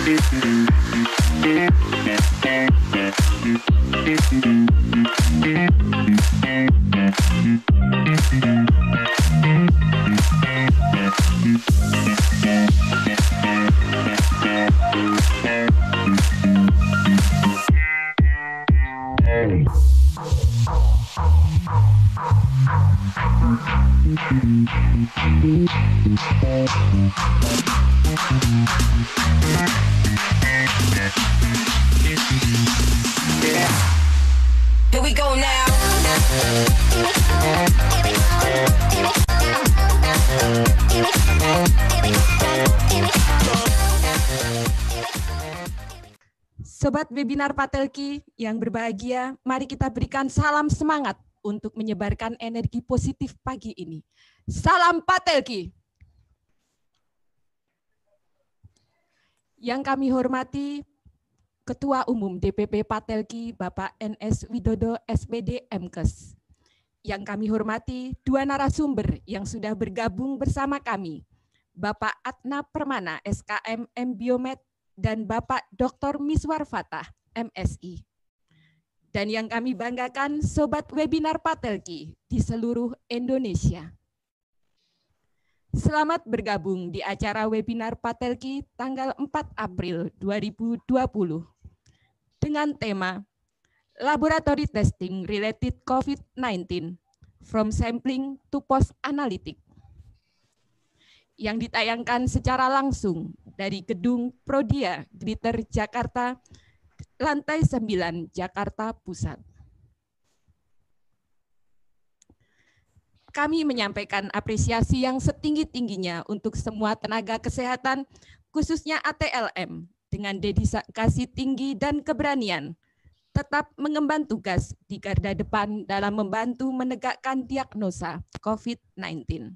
Thank you. Sobat webinar Patelki yang berbahagia, mari kita berikan salam semangat untuk menyebarkan energi positif pagi ini. Salam Patelki! Yang kami hormati Ketua Umum DPP Patelki Bapak NS Widodo SPD MKes. Yang kami hormati dua narasumber yang sudah bergabung bersama kami, Bapak Atna Permana SKM M Biomed dan Bapak Dr. Miswar Fatah, MSI. Dan yang kami banggakan Sobat Webinar Patelki di seluruh Indonesia. Selamat bergabung di acara webinar Patelki tanggal 4 April 2020 dengan tema Laboratory Testing Related COVID-19 From Sampling to Post Analytic yang ditayangkan secara langsung dari Gedung Prodia, Glitter Jakarta, lantai 9, Jakarta Pusat. Kami menyampaikan apresiasi yang setinggi-tingginya untuk semua tenaga kesehatan, khususnya ATLM, dengan dedikasi tinggi dan keberanian, tetap mengemban tugas di garda depan dalam membantu menegakkan diagnosa COVID-19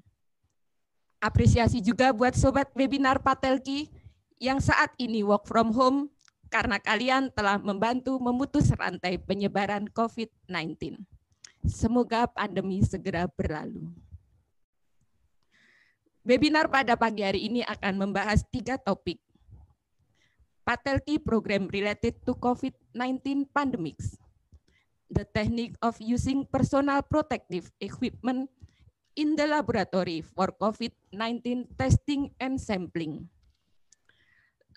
apresiasi juga buat sobat webinar Patelki yang saat ini work from home karena kalian telah membantu memutus rantai penyebaran COVID-19. Semoga pandemi segera berlalu. Webinar pada pagi hari ini akan membahas tiga topik. Patelki Program Related to COVID-19 Pandemics, The Technique of Using Personal Protective Equipment in the laboratory for COVID-19 testing and sampling.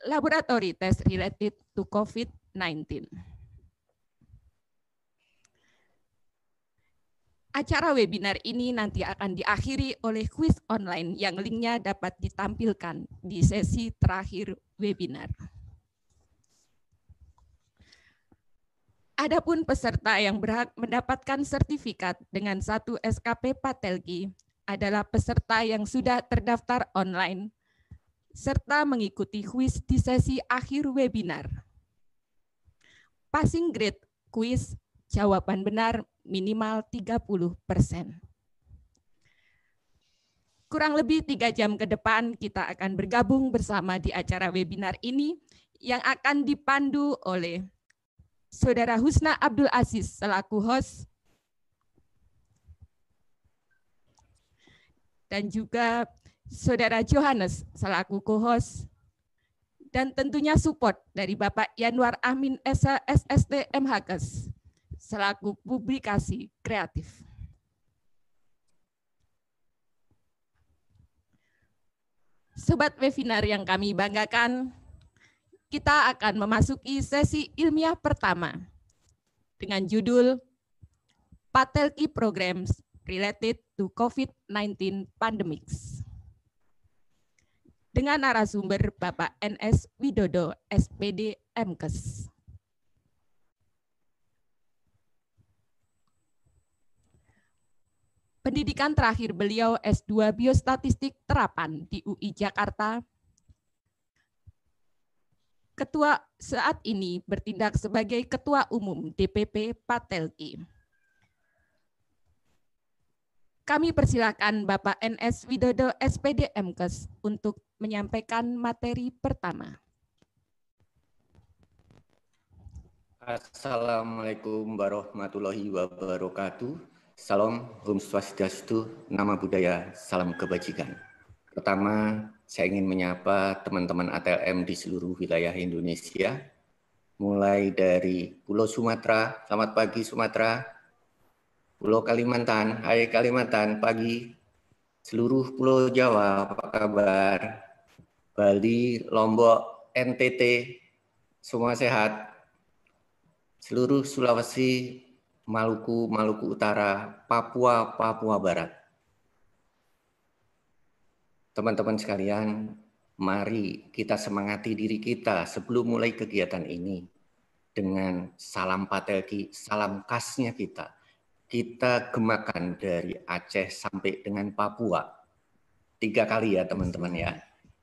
Laboratory test related to COVID-19. Acara webinar ini nanti akan diakhiri oleh kuis online yang linknya dapat ditampilkan di sesi terakhir webinar. Adapun peserta yang berhak mendapatkan sertifikat dengan satu SKP Patelgi adalah peserta yang sudah terdaftar online serta mengikuti kuis di sesi akhir webinar. Passing grade kuis jawaban benar minimal 30%. Kurang lebih tiga jam ke depan kita akan bergabung bersama di acara webinar ini yang akan dipandu oleh Saudara Husna Abdul Aziz selaku host dan juga Saudara Johannes selaku co-host dan tentunya support dari Bapak Yanwar Amin SST MHKes selaku publikasi kreatif. Sobat webinar yang kami banggakan, kita akan memasuki sesi ilmiah pertama dengan judul Patelki Programs Related to COVID-19 Pandemics. Dengan narasumber Bapak NS Widodo, SPD MKes. Pendidikan terakhir beliau S2 Biostatistik Terapan di UI Jakarta ketua saat ini bertindak sebagai ketua umum DPP Patelki. Kami persilakan Bapak NS Widodo SPD MKes untuk menyampaikan materi pertama. Assalamualaikum warahmatullahi wabarakatuh. Salam Om Swastiastu, Nama Budaya, Salam Kebajikan. Pertama, saya ingin menyapa teman-teman ATLM di seluruh wilayah Indonesia, mulai dari Pulau Sumatera, selamat pagi Sumatera, Pulau Kalimantan, hai Kalimantan, pagi, seluruh Pulau Jawa, apa kabar, Bali, Lombok, NTT, semua sehat, seluruh Sulawesi, Maluku, Maluku Utara, Papua, Papua Barat. Teman-teman sekalian, mari kita semangati diri kita sebelum mulai kegiatan ini dengan salam patelki, salam khasnya kita. Kita gemakan dari Aceh sampai dengan Papua. Tiga kali ya teman-teman ya.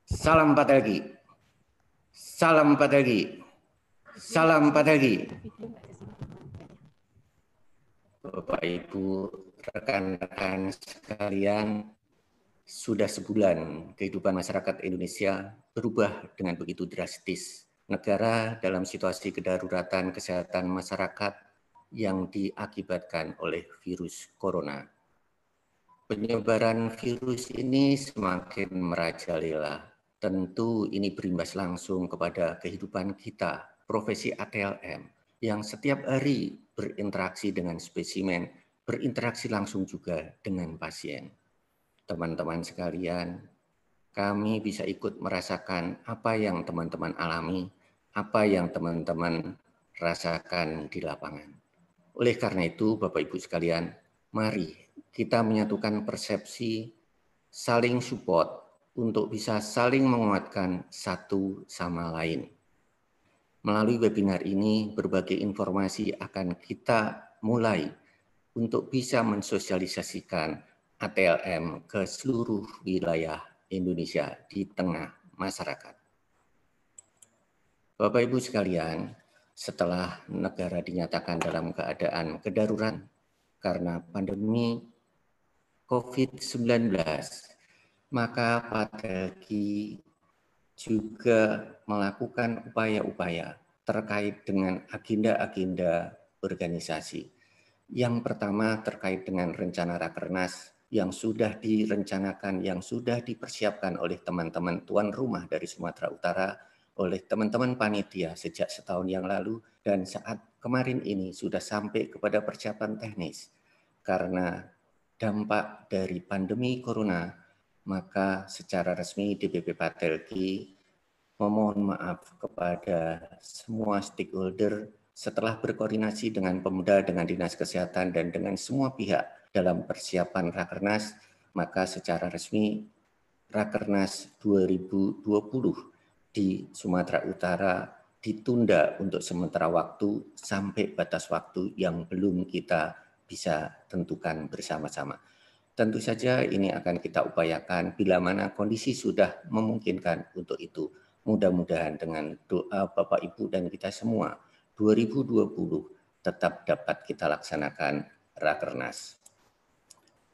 Salam patelki. Salam patelki. Salam patelki. Bapak Ibu, rekan-rekan sekalian, sudah sebulan kehidupan masyarakat Indonesia berubah dengan begitu drastis. Negara dalam situasi kedaruratan kesehatan masyarakat yang diakibatkan oleh virus corona. Penyebaran virus ini semakin merajalela. Tentu ini berimbas langsung kepada kehidupan kita, profesi ATLM, yang setiap hari berinteraksi dengan spesimen, berinteraksi langsung juga dengan pasien teman-teman sekalian, kami bisa ikut merasakan apa yang teman-teman alami, apa yang teman-teman rasakan di lapangan. Oleh karena itu, Bapak Ibu sekalian, mari kita menyatukan persepsi saling support untuk bisa saling menguatkan satu sama lain. Melalui webinar ini, berbagai informasi akan kita mulai untuk bisa mensosialisasikan ATLM ke seluruh wilayah Indonesia di tengah masyarakat. Bapak Ibu sekalian, setelah negara dinyatakan dalam keadaan kedaruran karena pandemi COVID-19, maka Pateki juga melakukan upaya-upaya terkait dengan agenda-agenda organisasi. Yang pertama terkait dengan rencana Rakernas yang sudah direncanakan, yang sudah dipersiapkan oleh teman-teman tuan rumah dari Sumatera Utara, oleh teman-teman panitia sejak setahun yang lalu, dan saat kemarin ini sudah sampai kepada persiapan teknis. Karena dampak dari pandemi corona, maka secara resmi DPP Patelki memohon maaf kepada semua stakeholder setelah berkoordinasi dengan pemuda, dengan dinas kesehatan, dan dengan semua pihak dalam persiapan Rakernas, maka secara resmi Rakernas 2020 di Sumatera Utara ditunda untuk sementara waktu sampai batas waktu yang belum kita bisa tentukan bersama-sama. Tentu saja ini akan kita upayakan bila mana kondisi sudah memungkinkan untuk itu. Mudah-mudahan dengan doa Bapak Ibu dan kita semua 2020 tetap dapat kita laksanakan Rakernas.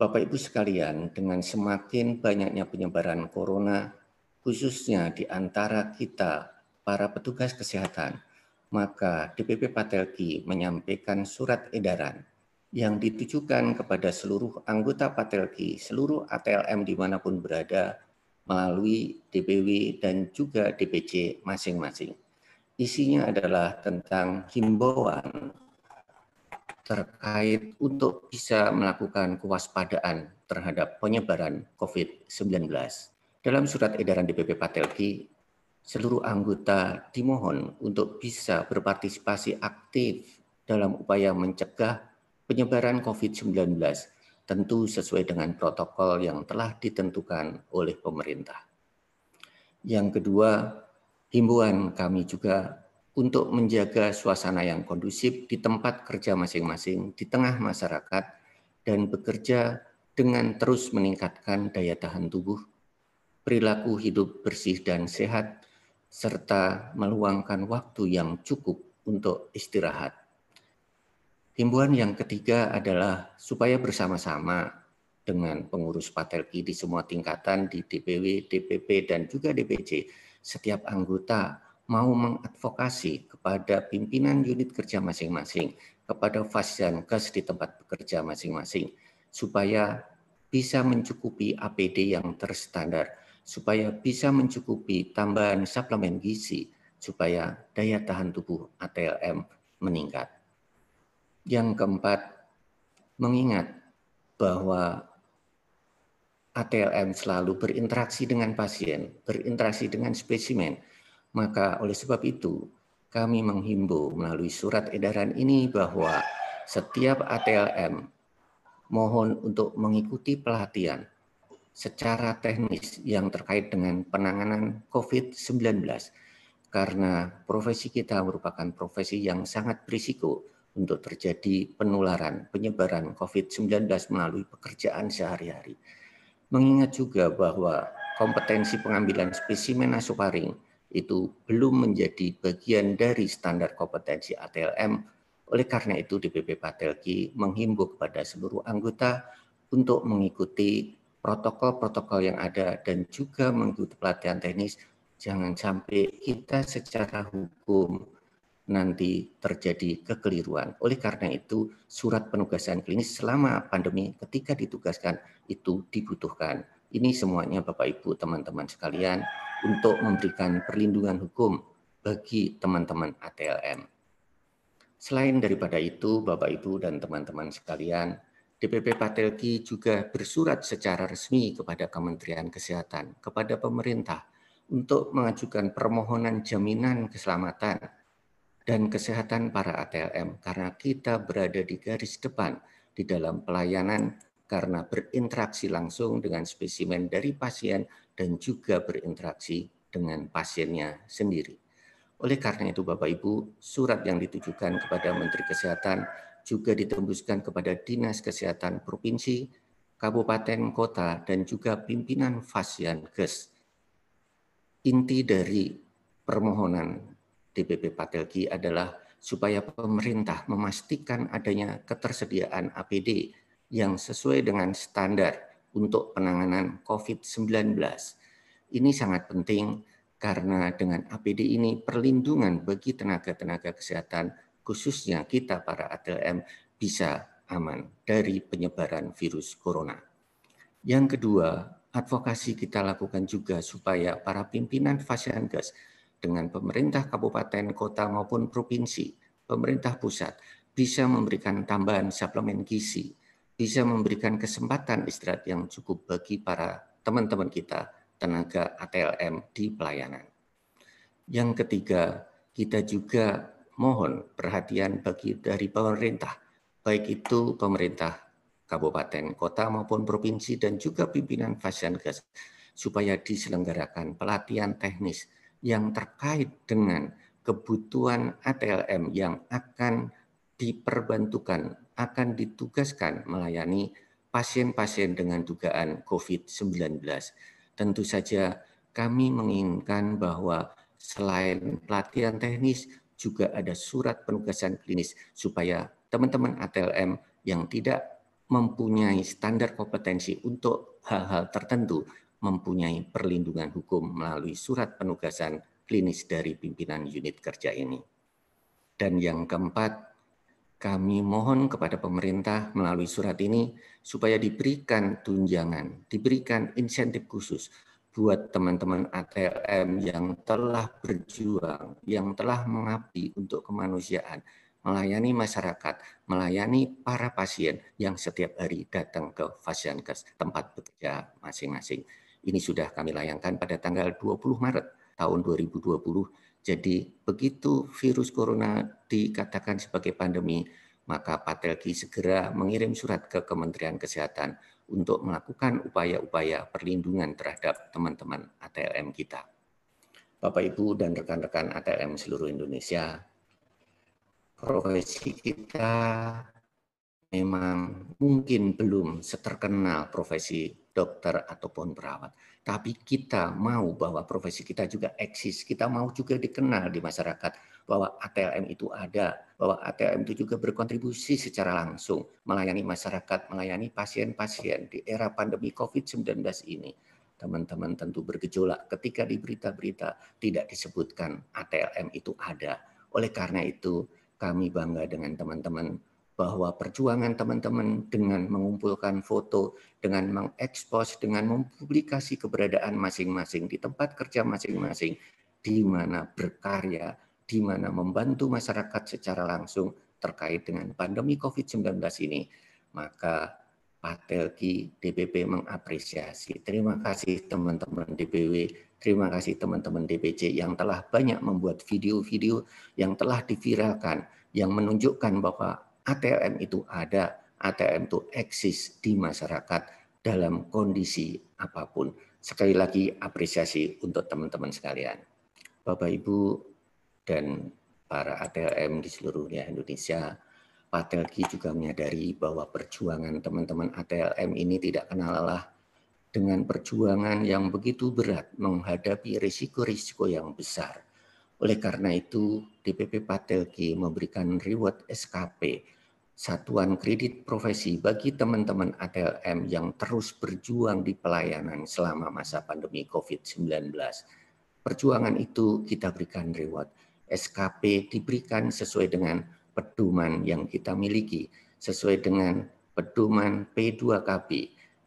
Bapak Ibu sekalian, dengan semakin banyaknya penyebaran corona, khususnya di antara kita, para petugas kesehatan, maka DPP Patelki menyampaikan surat edaran yang ditujukan kepada seluruh anggota Patelki, seluruh ATLM dimanapun berada, melalui DPW dan juga DPC masing-masing. Isinya adalah tentang himbauan terkait untuk bisa melakukan kewaspadaan terhadap penyebaran COVID-19. Dalam surat edaran DPP Patelki, seluruh anggota dimohon untuk bisa berpartisipasi aktif dalam upaya mencegah penyebaran COVID-19 tentu sesuai dengan protokol yang telah ditentukan oleh pemerintah. Yang kedua, himbauan kami juga untuk menjaga suasana yang kondusif di tempat kerja masing-masing, di tengah masyarakat, dan bekerja dengan terus meningkatkan daya tahan tubuh, perilaku hidup bersih dan sehat, serta meluangkan waktu yang cukup untuk istirahat. Himbauan yang ketiga adalah supaya bersama-sama dengan pengurus Patelki di semua tingkatan di DPW, DPP, dan juga DPC, setiap anggota mau mengadvokasi kepada pimpinan unit kerja masing-masing, kepada kes di tempat bekerja masing-masing, supaya bisa mencukupi APD yang terstandar, supaya bisa mencukupi tambahan suplemen gizi, supaya daya tahan tubuh ATLM meningkat. Yang keempat, mengingat bahwa ATLM selalu berinteraksi dengan pasien, berinteraksi dengan spesimen, maka oleh sebab itu, kami menghimbau melalui surat edaran ini bahwa setiap ATLM mohon untuk mengikuti pelatihan secara teknis yang terkait dengan penanganan COVID-19 karena profesi kita merupakan profesi yang sangat berisiko untuk terjadi penularan penyebaran COVID-19 melalui pekerjaan sehari-hari. Mengingat juga bahwa kompetensi pengambilan spesimen asuparing itu belum menjadi bagian dari standar kompetensi ATLM. Oleh karena itu DPP Patelki menghimbau kepada seluruh anggota untuk mengikuti protokol-protokol yang ada dan juga mengikuti pelatihan teknis. Jangan sampai kita secara hukum nanti terjadi kekeliruan. Oleh karena itu, surat penugasan klinis selama pandemi ketika ditugaskan itu dibutuhkan. Ini semuanya Bapak Ibu, teman-teman sekalian untuk memberikan perlindungan hukum bagi teman-teman ATLM. Selain daripada itu, Bapak Ibu dan teman-teman sekalian, DPP Patelki juga bersurat secara resmi kepada Kementerian Kesehatan, kepada pemerintah untuk mengajukan permohonan jaminan keselamatan dan kesehatan para ATLM karena kita berada di garis depan di dalam pelayanan karena berinteraksi langsung dengan spesimen dari pasien dan juga berinteraksi dengan pasiennya sendiri. Oleh karena itu Bapak Ibu, surat yang ditujukan kepada Menteri Kesehatan juga ditembuskan kepada Dinas Kesehatan Provinsi, Kabupaten Kota, dan juga pimpinan Fasiankes. Inti dari permohonan DPP Patelki adalah supaya pemerintah memastikan adanya ketersediaan APD yang sesuai dengan standar untuk penanganan COVID-19. Ini sangat penting karena dengan APD ini perlindungan bagi tenaga-tenaga kesehatan khususnya kita para ATM bisa aman dari penyebaran virus corona. Yang kedua, advokasi kita lakukan juga supaya para pimpinan Fasiangas dengan pemerintah kabupaten, kota maupun provinsi, pemerintah pusat bisa memberikan tambahan suplemen gizi bisa memberikan kesempatan istirahat yang cukup bagi para teman-teman kita tenaga ATLM di pelayanan. Yang ketiga, kita juga mohon perhatian bagi dari pemerintah, baik itu pemerintah kabupaten, kota maupun provinsi dan juga pimpinan gas supaya diselenggarakan pelatihan teknis yang terkait dengan kebutuhan ATLM yang akan diperbantukan akan ditugaskan melayani pasien-pasien dengan dugaan COVID-19. Tentu saja kami menginginkan bahwa selain pelatihan teknis juga ada surat penugasan klinis supaya teman-teman ATLM yang tidak mempunyai standar kompetensi untuk hal-hal tertentu mempunyai perlindungan hukum melalui surat penugasan klinis dari pimpinan unit kerja ini. Dan yang keempat, kami mohon kepada pemerintah melalui surat ini supaya diberikan tunjangan, diberikan insentif khusus buat teman-teman ATM yang telah berjuang, yang telah mengabdi untuk kemanusiaan, melayani masyarakat, melayani para pasien yang setiap hari datang ke Fasiankes, tempat bekerja masing-masing. Ini sudah kami layangkan pada tanggal 20 Maret tahun 2020 jadi begitu virus corona dikatakan sebagai pandemi, maka Patelki segera mengirim surat ke Kementerian Kesehatan untuk melakukan upaya-upaya perlindungan terhadap teman-teman ATLM kita. Bapak Ibu dan rekan-rekan ATLM seluruh Indonesia, profesi kita memang mungkin belum seterkenal profesi dokter ataupun perawat. Tapi kita mau bahwa profesi kita juga eksis, kita mau juga dikenal di masyarakat bahwa ATLM itu ada, bahwa ATLM itu juga berkontribusi secara langsung melayani masyarakat, melayani pasien-pasien di era pandemi COVID-19 ini. Teman-teman tentu bergejolak ketika di berita-berita tidak disebutkan ATLM itu ada. Oleh karena itu, kami bangga dengan teman-teman bahwa perjuangan teman-teman dengan mengumpulkan foto, dengan mengekspos, dengan mempublikasi keberadaan masing-masing di tempat kerja masing-masing, di mana berkarya, di mana membantu masyarakat secara langsung terkait dengan pandemi COVID-19 ini, maka Patelki DPP mengapresiasi. Terima kasih teman-teman DPW, terima kasih teman-teman DPC yang telah banyak membuat video-video yang telah diviralkan, yang menunjukkan bahwa ATM itu ada, ATM itu eksis di masyarakat dalam kondisi apapun. Sekali lagi apresiasi untuk teman-teman sekalian. Bapak Ibu dan para ATM di seluruhnya Indonesia, Pak Telki juga menyadari bahwa perjuangan teman-teman ATLM ini tidak kenal lelah dengan perjuangan yang begitu berat menghadapi risiko-risiko yang besar oleh karena itu, DPP Patelki memberikan reward SKP satuan kredit profesi bagi teman-teman ATLM yang terus berjuang di pelayanan selama masa pandemi COVID-19. Perjuangan itu kita berikan reward. SKP diberikan sesuai dengan pedoman yang kita miliki, sesuai dengan pedoman P2KP,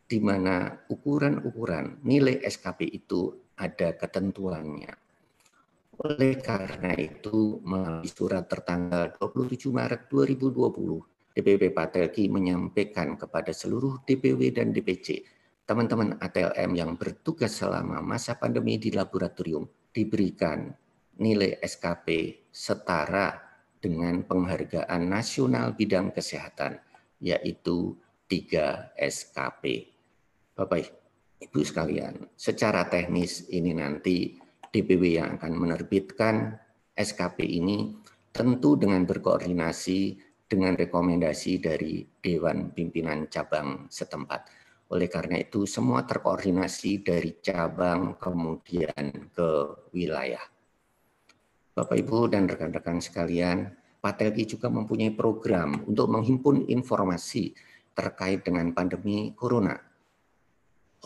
di mana ukuran-ukuran nilai SKP itu ada ketentuannya. Oleh karena itu, melalui surat tertanggal 27 Maret 2020, DPP Patelki menyampaikan kepada seluruh DPW dan DPC, teman-teman ATLM yang bertugas selama masa pandemi di laboratorium diberikan nilai SKP setara dengan penghargaan nasional bidang kesehatan, yaitu 3 SKP. Bapak Ibu sekalian, secara teknis ini nanti DPW yang akan menerbitkan SKP ini tentu dengan berkoordinasi dengan rekomendasi dari Dewan Pimpinan Cabang setempat. Oleh karena itu, semua terkoordinasi dari cabang kemudian ke wilayah. Bapak, Ibu, dan rekan-rekan sekalian, Patelki juga mempunyai program untuk menghimpun informasi terkait dengan pandemi corona.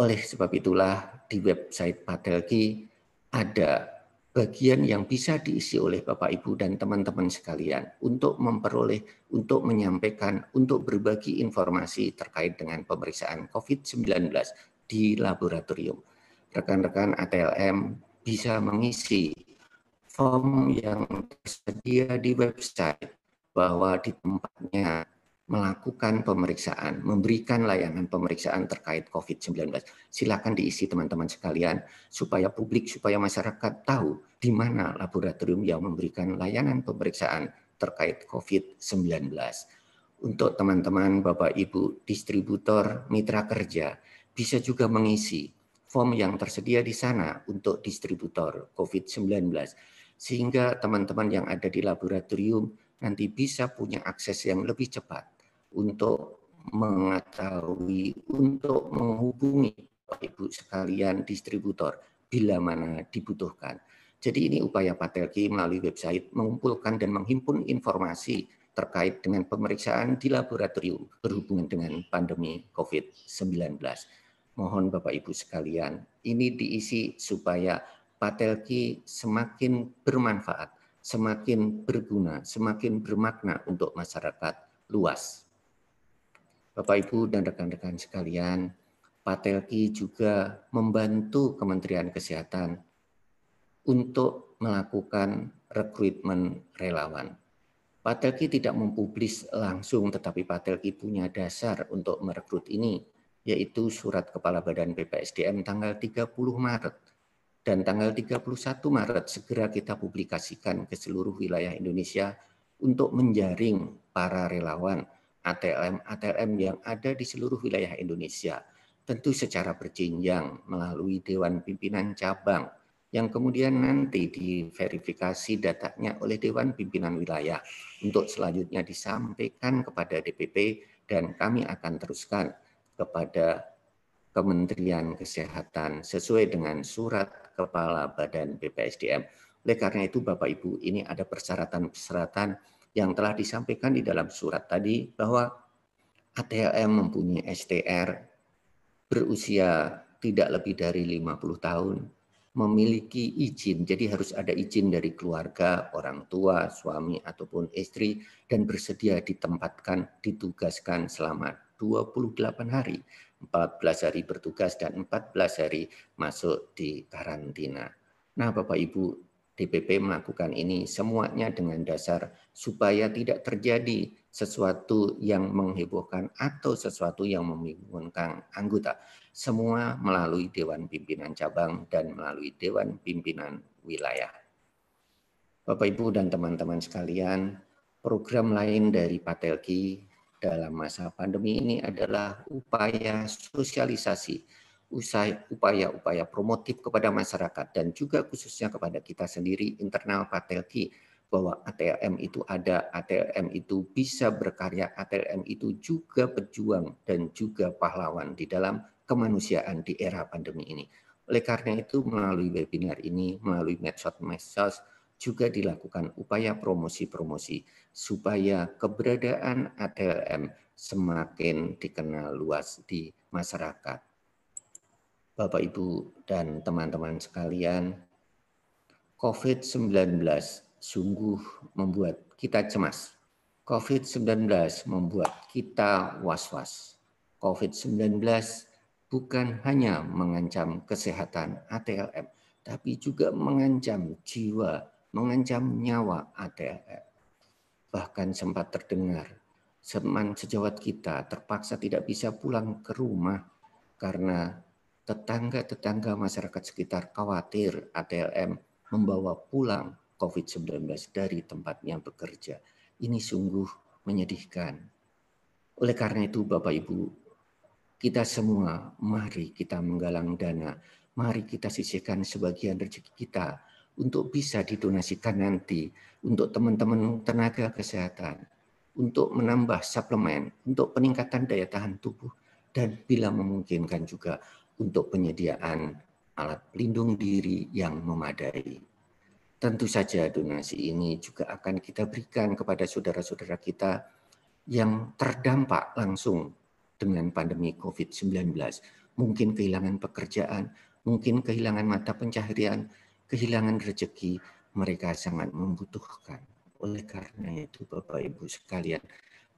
Oleh sebab itulah, di website Patelki ada bagian yang bisa diisi oleh Bapak Ibu dan teman-teman sekalian untuk memperoleh, untuk menyampaikan, untuk berbagi informasi terkait dengan pemeriksaan COVID-19 di laboratorium. Rekan-rekan ATLM bisa mengisi form yang tersedia di website bahwa di tempatnya melakukan pemeriksaan, memberikan layanan pemeriksaan terkait COVID-19. Silakan diisi teman-teman sekalian supaya publik, supaya masyarakat tahu di mana laboratorium yang memberikan layanan pemeriksaan terkait COVID-19. Untuk teman-teman Bapak Ibu distributor mitra kerja bisa juga mengisi form yang tersedia di sana untuk distributor COVID-19 sehingga teman-teman yang ada di laboratorium nanti bisa punya akses yang lebih cepat untuk mengetahui, untuk menghubungi Bapak Ibu sekalian distributor bila mana dibutuhkan. Jadi ini upaya Patelki melalui website mengumpulkan dan menghimpun informasi terkait dengan pemeriksaan di laboratorium berhubungan dengan pandemi COVID-19. Mohon Bapak Ibu sekalian, ini diisi supaya Patelki semakin bermanfaat, semakin berguna, semakin bermakna untuk masyarakat luas. Bapak Ibu dan rekan-rekan sekalian, Patelki juga membantu Kementerian Kesehatan untuk melakukan rekrutmen relawan. Patelki tidak mempublis langsung tetapi Patelki punya dasar untuk merekrut ini yaitu surat Kepala Badan BPSDM tanggal 30 Maret dan tanggal 31 Maret segera kita publikasikan ke seluruh wilayah Indonesia untuk menjaring para relawan ATLM-ATLM yang ada di seluruh wilayah Indonesia, tentu secara berjenjang melalui Dewan Pimpinan Cabang, yang kemudian nanti diverifikasi datanya oleh Dewan Pimpinan Wilayah untuk selanjutnya disampaikan kepada DPP dan kami akan teruskan kepada Kementerian Kesehatan sesuai dengan surat Kepala Badan BPSDM. Oleh karena itu Bapak Ibu ini ada persyaratan-persyaratan persyaratan persyaratan yang telah disampaikan di dalam surat tadi bahwa ATLM mempunyai STR berusia tidak lebih dari 50 tahun, memiliki izin, jadi harus ada izin dari keluarga, orang tua, suami ataupun istri dan bersedia ditempatkan, ditugaskan selama 28 hari, 14 hari bertugas dan 14 hari masuk di karantina. Nah, Bapak Ibu, DPP melakukan ini semuanya dengan dasar supaya tidak terjadi sesuatu yang menghebohkan atau sesuatu yang membingungkan anggota. Semua melalui Dewan Pimpinan Cabang dan melalui Dewan Pimpinan Wilayah. Bapak Ibu dan teman-teman sekalian, program lain dari Patelki dalam masa pandemi ini adalah upaya sosialisasi Usai upaya-upaya promotif kepada masyarakat dan juga khususnya kepada kita sendiri internal Patelki bahwa ATLM itu ada, ATLM itu bisa berkarya, ATLM itu juga pejuang dan juga pahlawan di dalam kemanusiaan di era pandemi ini. Oleh karena itu melalui webinar ini, melalui medsos-medsos juga dilakukan upaya promosi-promosi supaya keberadaan ATLM semakin dikenal luas di masyarakat Bapak Ibu dan teman-teman sekalian, COVID-19 sungguh membuat kita cemas. COVID-19 membuat kita was-was. COVID-19 bukan hanya mengancam kesehatan ATLM, tapi juga mengancam jiwa, mengancam nyawa ATLM. Bahkan sempat terdengar, teman sejawat kita terpaksa tidak bisa pulang ke rumah karena tetangga-tetangga masyarakat sekitar khawatir ATLM membawa pulang COVID-19 dari tempatnya bekerja. Ini sungguh menyedihkan. Oleh karena itu, Bapak Ibu, kita semua mari kita menggalang dana, mari kita sisihkan sebagian rezeki kita untuk bisa didonasikan nanti untuk teman-teman tenaga kesehatan, untuk menambah suplemen, untuk peningkatan daya tahan tubuh, dan bila memungkinkan juga untuk penyediaan alat pelindung diri yang memadai. Tentu saja donasi ini juga akan kita berikan kepada saudara-saudara kita yang terdampak langsung dengan pandemi COVID-19. Mungkin kehilangan pekerjaan, mungkin kehilangan mata pencaharian, kehilangan rezeki, mereka sangat membutuhkan. Oleh karena itu Bapak Ibu sekalian,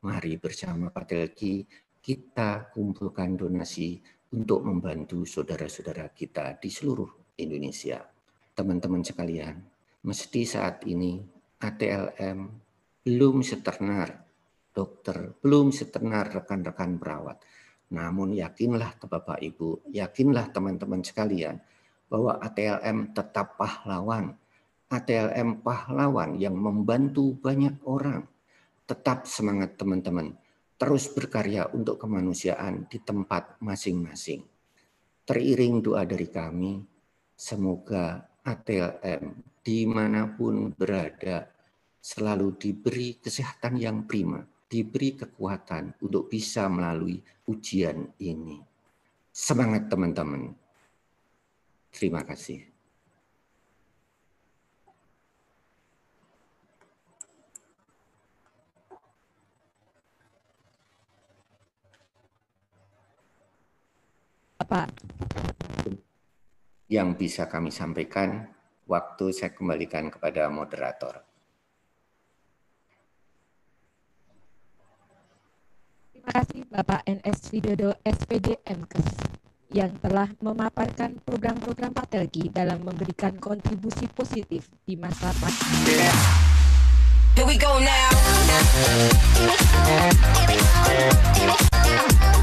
mari bersama Pak Patelki kita kumpulkan donasi untuk membantu saudara-saudara kita di seluruh Indonesia. Teman-teman sekalian, mesti saat ini ATLM belum seternar dokter, belum seternar rekan-rekan perawat. Namun yakinlah Bapak Ibu, yakinlah teman-teman sekalian bahwa ATLM tetap pahlawan. ATLM pahlawan yang membantu banyak orang. Tetap semangat teman-teman terus berkarya untuk kemanusiaan di tempat masing-masing. Teriring doa dari kami, semoga ATLM dimanapun berada selalu diberi kesehatan yang prima, diberi kekuatan untuk bisa melalui ujian ini. Semangat teman-teman. Terima kasih. Pak? Yang bisa kami sampaikan, waktu saya kembalikan kepada moderator. Terima kasih Bapak NS Widodo SPD MKES yang telah memaparkan program-program strategi dalam memberikan kontribusi positif di masa pandemi. Here we go now.